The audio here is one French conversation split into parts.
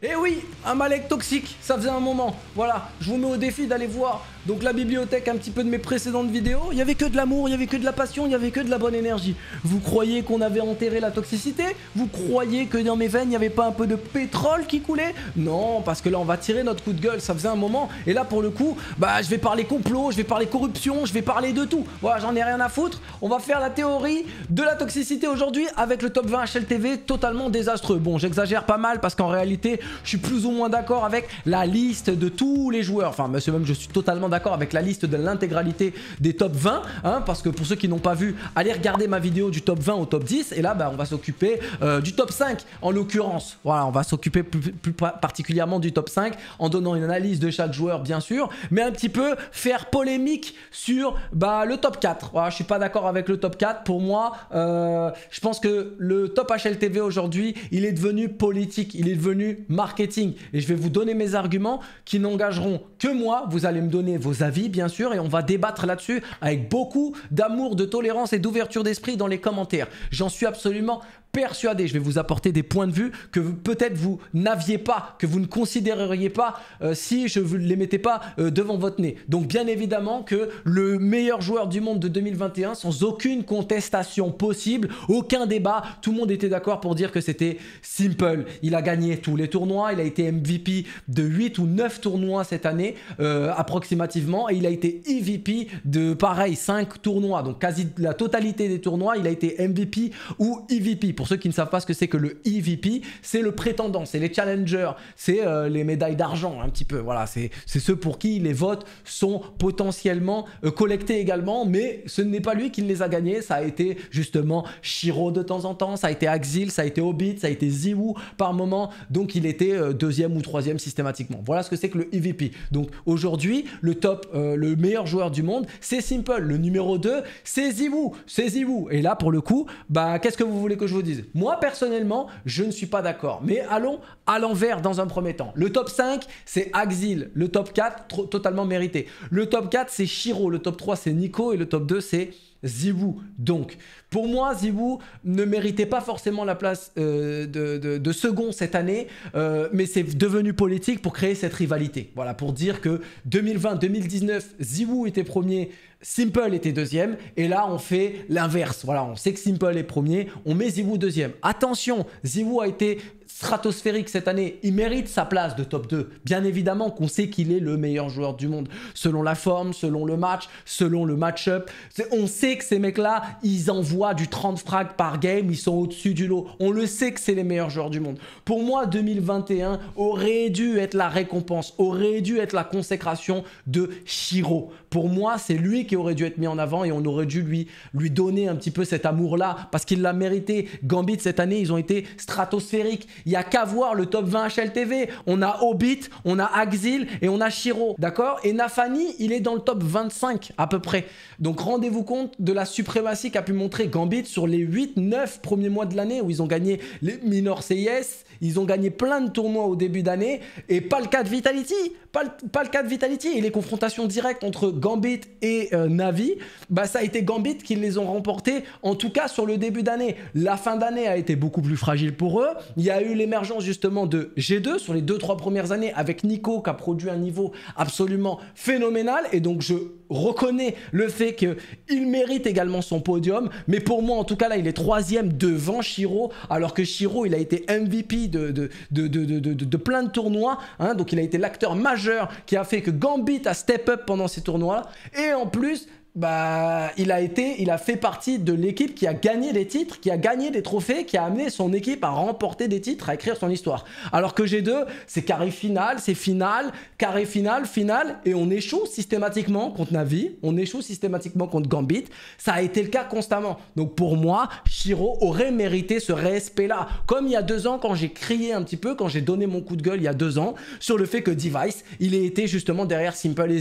Eh oui, un Malek toxique, ça faisait un moment. Voilà, je vous mets au défi d'aller voir donc la bibliothèque un petit peu de mes précédentes vidéos. Il n'y avait que de l'amour, il y avait que de la passion, il n'y avait que de la bonne énergie. Vous croyez qu'on avait enterré la toxicité Vous croyez que dans mes veines, il n'y avait pas un peu de pétrole qui coulait Non, parce que là, on va tirer notre coup de gueule, ça faisait un moment. Et là, pour le coup, bah, je vais parler complot, je vais parler corruption, je vais parler de tout. Voilà, j'en ai rien à foutre. On va faire la théorie de la toxicité aujourd'hui avec le top 20 HLTV totalement désastreux. Bon, j'exagère pas mal parce qu'en réalité, je suis plus ou moins d'accord avec la liste de tous les joueurs. Enfin, monsieur même, je suis totalement d'accord avec la liste de l'intégralité des top 20, hein, parce que pour ceux qui n'ont pas vu, allez regarder ma vidéo du top 20 au top 10, et là, bah, on va s'occuper euh, du top 5, en l'occurrence. Voilà, on va s'occuper plus, particulièrement du top 5, en donnant une analyse de chaque joueur, bien sûr, mais un petit peu faire polémique sur bah, le top 4. Voilà, je suis pas d'accord avec le top 4, pour moi, euh, je pense que le top HLTV aujourd'hui, il est devenu politique, il est devenu marketing. Et je vais vous donner mes arguments qui n'engageront que moi. Vous allez me donner vos avis, bien sûr, et on va débattre là-dessus avec beaucoup d'amour, de tolérance et d'ouverture d'esprit dans les commentaires. J'en suis absolument persuadé, je vais vous apporter des points de vue que peut-être vous n'aviez pas, que vous ne considéreriez pas euh, si je ne les mettais pas euh, devant votre nez. Donc bien évidemment que le meilleur joueur du monde de 2021, sans aucune contestation possible, aucun débat, tout le monde était d'accord pour dire que c'était simple. Il a gagné tous les tournois, il a été MVP de 8 ou 9 tournois cette année, euh, approximativement, et il a été EVP de pareil, 5 tournois, donc quasi la totalité des tournois, il a été MVP ou EVP. Pour ceux qui ne savent pas ce que c'est que le EVP, c'est le prétendant, c'est les challengers, c'est euh, les médailles d'argent un petit peu. Voilà, c'est ceux pour qui les votes sont potentiellement euh, collectés également, mais ce n'est pas lui qui les a gagnés. Ça a été justement Shiro de temps en temps, ça a été Axil, ça a été Hobbit, ça a été Ziwu par moment. Donc il était euh, deuxième ou troisième systématiquement. Voilà ce que c'est que le EVP. Donc aujourd'hui, le top, le meilleur joueur du monde, c'est Simple. Le numéro 2, c'est Ziwu. C'est Ziwu. Et là, pour le coup, bah, qu'est-ce que vous voulez que je vous dise moi, personnellement, je ne suis pas d'accord. Mais allons à l'envers dans un premier temps. Le top 5, c'est Axil. Le top 4, totalement mérité. Le top 4, c'est Shiro. Le top 3, c'est Nico. Et le top 2, c'est Zibou. Donc, pour moi, Zibou ne méritait pas forcément la place euh, de, second cette année, euh, mais c'est devenu politique pour créer cette rivalité. Voilà, pour dire que 2020-2019, Zibou était premier, Simple était deuxième, et là on fait l'inverse. Voilà, on sait que Simple est premier, on met Zibou deuxième. Attention, Zibou a été stratosphérique cette année. Il mérite sa place de top 2. Bien évidemment qu'on sait qu'il est le meilleur joueur du monde. Selon la forme, selon le match, selon le match-up. On sait que ces mecs-là, ils envoient du 30 frags par game. Ils sont au-dessus du lot. On le sait que c'est les meilleurs joueurs du monde. Pour moi, 2021 aurait dû être la récompense, aurait dû être la consécration de Shiro. Pour moi, c'est lui qui aurait dû être mis en avant et on aurait dû lui, lui donner un petit peu cet amour-là parce qu'il l'a mérité. Gambit, cette année, ils ont été stratosphériques. Il y a qu'à voir le top 20 HLTV. On a Hobbit, on a Axil et on a Shiro, d'accord Et Nafani, il est dans le top 25 à peu près. Donc rendez-vous compte de la suprématie qu'a pu montrer Gambit sur les 8-9 premiers mois de l'année où ils ont gagné les Minor CIS, ils ont gagné plein de tournois au début d'année et pas le cas de Vitality. Pas le, cas de Vitality. Et les confrontations directes entre Gambit et euh, Navi, bah, ça a été Gambit qui les ont remportés, en tout cas sur le début d'année. La fin d'année a été beaucoup plus fragile pour eux. Il y a eu l'émergence justement de G2 sur les 2-3 premières années avec Nico qui a produit un niveau absolument phénoménal. Et donc je reconnais le fait qu'il mérite également son podium. Mais pour moi, en tout cas, là, il est troisième devant Shiro, alors que Shiro, il a été MVP de, plein de tournois. Hein. donc il a été l'acteur majeur qui a fait que Gambit a step up pendant ces tournois Et en plus, bah, il a été, il a fait partie de l'équipe qui a gagné des titres, qui a gagné des trophées, qui a amené son équipe à remporter des titres, à écrire son histoire. Alors que G2, c'est carré final, c'est final, carré final, final, et on échoue systématiquement contre Navi, on échoue systématiquement contre Gambit. Ça a été le cas constamment. Donc pour moi, Shiro aurait mérité ce respect-là. Comme il y a deux ans, quand j'ai crié un petit peu, quand j'ai donné mon coup de gueule il y a deux ans, sur le fait que Device, il ait été justement derrière Simple et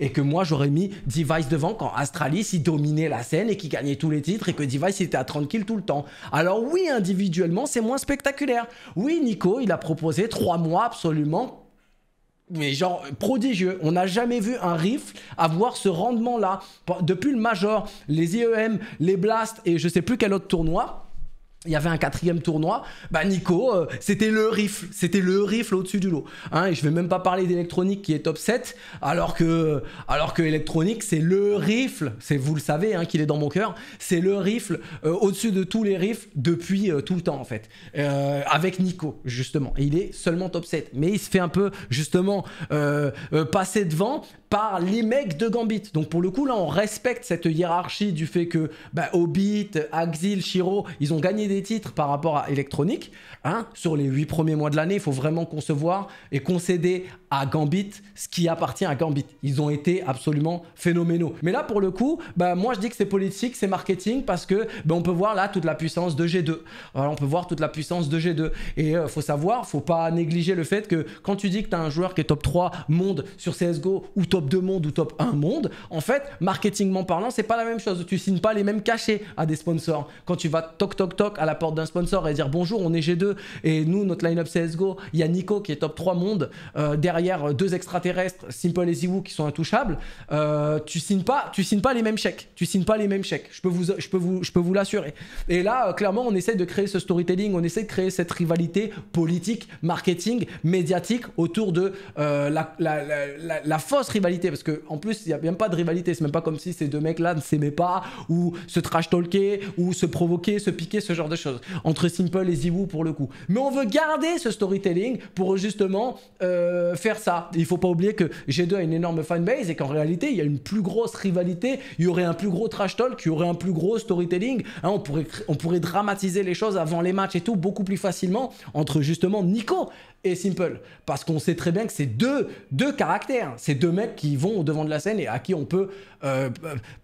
et que moi j'aurais mis Device devant quand Astralis il dominait la scène et qui gagnait tous les titres et que Device était à 30 kills tout le temps. Alors oui, individuellement, c'est moins spectaculaire. Oui, Nico, il a proposé trois mois absolument mais genre prodigieux. On n'a jamais vu un riff avoir ce rendement-là. Depuis le Major, les IEM, les Blast et je sais plus quel autre tournoi il y avait un quatrième tournoi, bah Nico, euh, c'était le rifle, c'était le rifle au-dessus du lot. Hein, et je vais même pas parler d'électronique qui est top 7, alors que, alors que électronique, c'est le rifle, c'est vous le savez, hein, qu'il est dans mon cœur, c'est le rifle euh, au-dessus de tous les rifles depuis euh, tout le temps en fait, avec Nico justement. il est seulement top 7, mais il se fait un peu justement passer devant par les mecs de Gambit. Donc pour le coup, là, on respecte cette hiérarchie du fait que bah, Hobbit, Axil, Shiro, ils ont gagné des titres par rapport à Electronic. Hein sur les huit premiers mois de l'année, il faut vraiment concevoir et concéder à Gambit ce qui appartient à Gambit. Ils ont été absolument phénoménaux. Mais là, pour le coup, ben moi je dis que c'est politique, c'est marketing parce que ben on peut voir là toute la puissance de G2. Alors, on peut voir toute la puissance de G2. Et il euh, faut savoir, faut pas négliger le fait que quand tu dis que tu as un joueur qui est top 3 monde sur CSGO ou top 2 monde ou top 1 monde, en fait, marketingment parlant, c'est pas la même chose. Tu signes pas les mêmes cachets à des sponsors. Quand tu vas toc toc toc à la porte d'un sponsor et dire bonjour, on est G2 et nous, notre line-up CSGO, il y a Nico qui est top 3 monde. Euh, derrière, euh, deux extraterrestres, Simple et Ziwoo, qui sont intouchables, euh, tu signes pas, tu signes pas les mêmes chèques. Tu signes pas les mêmes chèques. Je peux vous, je peux vous, je peux vous l'assurer. Et là, euh, clairement, on essaie de créer ce storytelling, on essaie de créer cette rivalité politique, marketing, médiatique autour de la, fausse rivalité, parce que en plus, il y a même pas de rivalité. C'est même pas comme si ces deux mecs-là ne s'aimaient pas ou se trash talkaient ou se provoquaient se piquaient ce genre de choses entre Simple et Ziwoo pour le coup. Mais on veut garder ce storytelling pour justement euh, ça. Il faut pas oublier que G2 a une énorme fanbase et qu'en réalité, il y a une plus grosse rivalité, il y aurait un plus gros trash talk, il aurait un plus gros storytelling. Hein, on, pourrait, on pourrait dramatiser les choses avant les matchs et tout beaucoup plus facilement entre justement Nico et Simple. Parce qu'on sait très bien que c'est deux, deux caractères. C'est deux mecs qui vont au devant de la scène et à qui on peut euh,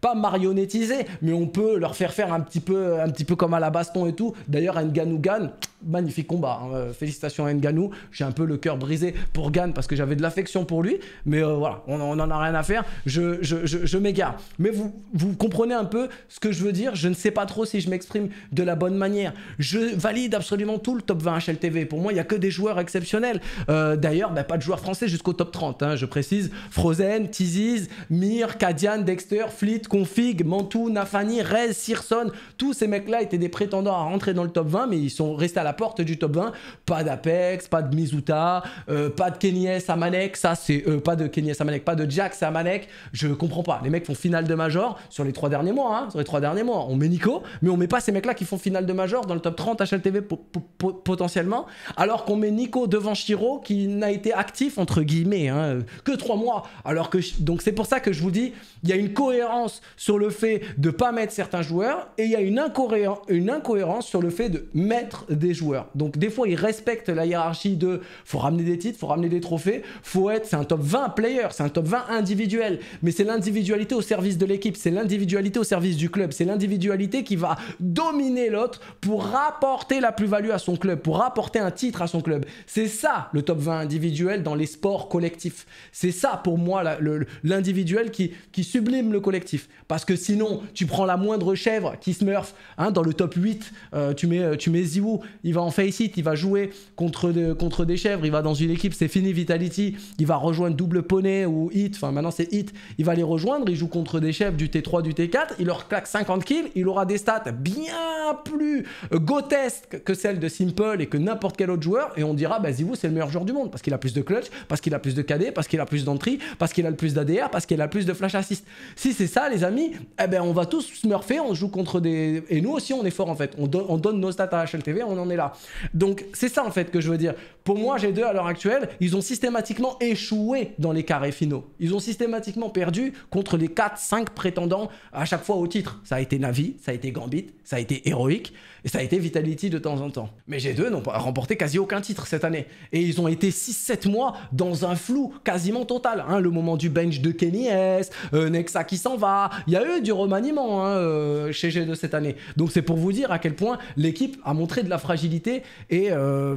pas marionnettiser, mais on peut leur faire faire un petit peu, un petit peu comme à la baston et tout. D'ailleurs, un ou gan, magnifique combat. Hein. Euh, félicitations à Nganou. J'ai un peu le cœur brisé pour Gan parce que j'avais de l'affection pour lui. Mais euh, voilà, on n'en a rien à faire. Je, je, m'égare. Mais vous, comprenez un peu ce que je veux dire. Je ne sais pas trop si je m'exprime de la bonne manière. Je valide absolument tout le top 20 HLTV. Pour moi, il n'y a que des joueurs exceptionnels. Euh, d'ailleurs, bah, pas de joueurs français jusqu'au top 30. Hein. je précise Frozen, Tiziz, Mir, Kadian, Dexter, Fleet, Config, Mantou, Nafani, Rez, Sirson. Tous ces mecs-là étaient des prétendants à rentrer dans le top 20, mais ils sont restés à la porte du top 20. Pas d'Apex, pas de Mizuta, euh, pas de à Manek, ça c'est euh, pas de à Manek, pas de Jax Manek, Je comprends pas. Les mecs font finale de major sur les trois derniers mois, hein. sur les trois derniers mois. On met Nico, mais on met pas ces mecs-là qui font finale de major dans le top 30 HLTV potentiellement, alors qu'on met Nico devant Shiro qui n'a été actif entre guillemets hein, euh, que trois mois. Alors que donc c'est pour ça que je vous dis, il y a une cohérence sur le fait de pas mettre certains joueurs et il y a une, une incohérence sur le fait de mettre des joueurs donc des fois, ils respectent la hiérarchie de faut ramener des titres, faut ramener des trophées, faut être, c'est un top 20 player, c'est un top 20 individuel, mais c'est l'individualité au service de l'équipe, c'est l'individualité au service du club, c'est l'individualité qui va dominer l'autre pour rapporter la plus-value à son club, pour rapporter un titre à son club. C'est ça le top 20 individuel dans les sports collectifs. C'est ça pour moi l'individuel qui, sublime le collectif. Parce que sinon, tu prends la moindre chèvre qui se hein, dans le top 8, euh, tu mets, euh, tu mets il il va en face hit, il va jouer contre, contre des chèvres, il va dans une équipe, c'est fini Vitality, il va rejoindre Double Poney ou Hit, enfin maintenant c'est Hit, il va les rejoindre, il joue contre des chèvres du T3, du T4, il leur claque 50 kills, il aura des stats bien plus grotesques que celles de Simple et que n'importe quel autre joueur, et on dira, bah vous c'est le meilleur joueur du monde, parce qu'il a plus de clutch, parce qu'il a plus de KD, parce qu'il a plus d'entry, parce qu'il a le plus d'ADR, parce qu'il a plus de flash assist. Si c'est ça les amis, eh ben on va tous smurfer, on joue contre des... Et nous aussi on est fort en fait, on, on donne nos stats à HLTV, on en est là. Donc c'est ça en fait que je veux dire. Pour moi, G2 à l'heure actuelle, ils ont systématiquement échoué dans les carrés finaux. Ils ont systématiquement perdu contre les 4-5 prétendants à chaque fois au titre. Ça a été Navi, ça a été Gambit, ça a été Heroic et ça a été Vitality de temps en temps. Mais G2 n'ont remporté quasi aucun titre cette année. Et ils ont été 6-7 mois dans un flou quasiment total. Hein. le moment du bench de Kenny S, euh, Nexa qui s'en va. Il y a eu du remaniement hein, euh, chez G2 cette année. Donc c'est pour vous dire à quel point l'équipe a montré de la fragilité et euh,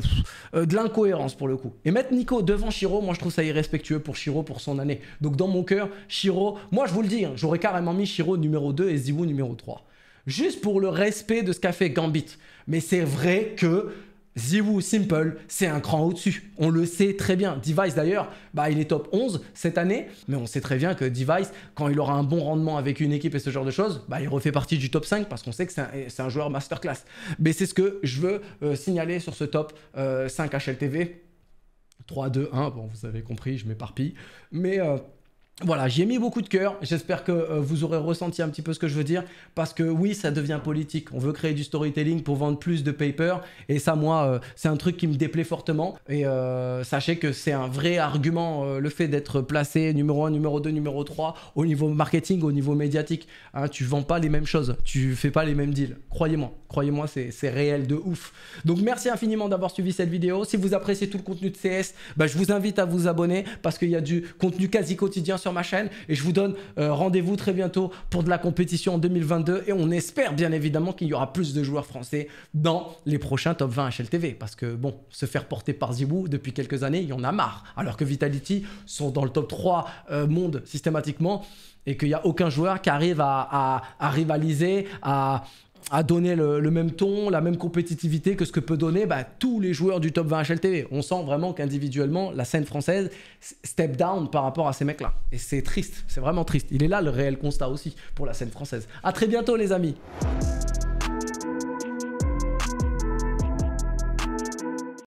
euh, de l'incohérence pour le coup. Et mettre Nico devant Shiro, moi je trouve ça irrespectueux pour Shiro pour son année. Donc dans mon cœur, Shiro, moi je vous le dis, hein, j'aurais carrément mis Shiro numéro 2 et Ziwu numéro 3. Juste pour le respect de ce qu'a fait Gambit. Mais c'est vrai que Ziwoo Simple, c'est un cran au-dessus. On le sait très bien. Device d'ailleurs, bah, il est top 11 cette année, mais on sait très bien que Device, quand il aura un bon rendement avec une équipe et ce genre de choses, bah, il refait partie du top 5 parce qu'on sait que c'est un, joueur masterclass. Mais c'est ce que je veux euh, signaler sur ce top 5 HLTV. 3, 2, 1, bon, vous avez compris, je m'éparpille. Mais... Euh, voilà, j'y mis beaucoup de cœur. J'espère que euh, vous aurez ressenti un petit peu ce que je veux dire. Parce que oui, ça devient politique. On veut créer du storytelling pour vendre plus de paper. Et ça, moi, euh, c'est un truc qui me déplaît fortement. Et euh, sachez que c'est un vrai argument, le fait d'être placé numéro 1, numéro 2, numéro 3 au niveau marketing, au niveau médiatique. Hein, tu vends pas les mêmes choses. Tu fais pas les mêmes deals. Croyez-moi. Croyez-moi, c'est réel de ouf. Donc merci infiniment d'avoir suivi cette vidéo. Si vous appréciez tout le contenu de CS, bah, je vous invite à vous abonner parce qu'il y a du contenu quasi quotidien ma chaîne et je vous donne euh, rendez-vous très bientôt pour de la compétition en 2022 et on espère bien évidemment qu'il y aura plus de joueurs français dans les prochains top 20 HLTV parce que bon, se faire porter par Zibou depuis quelques années, il y en a marre. Alors que Vitality sont dans le top 3 euh, monde systématiquement et qu'il n'y a aucun joueur qui arrive à, à rivaliser, à, à donner le, même ton, la même compétitivité que ce que peut donner bah, tous les joueurs du top 20 HLTV. On sent vraiment qu'individuellement, la scène française step down par rapport à ces mecs-là. Et c'est triste, c'est vraiment triste. Il est là le réel constat aussi pour la scène française. À très bientôt les amis.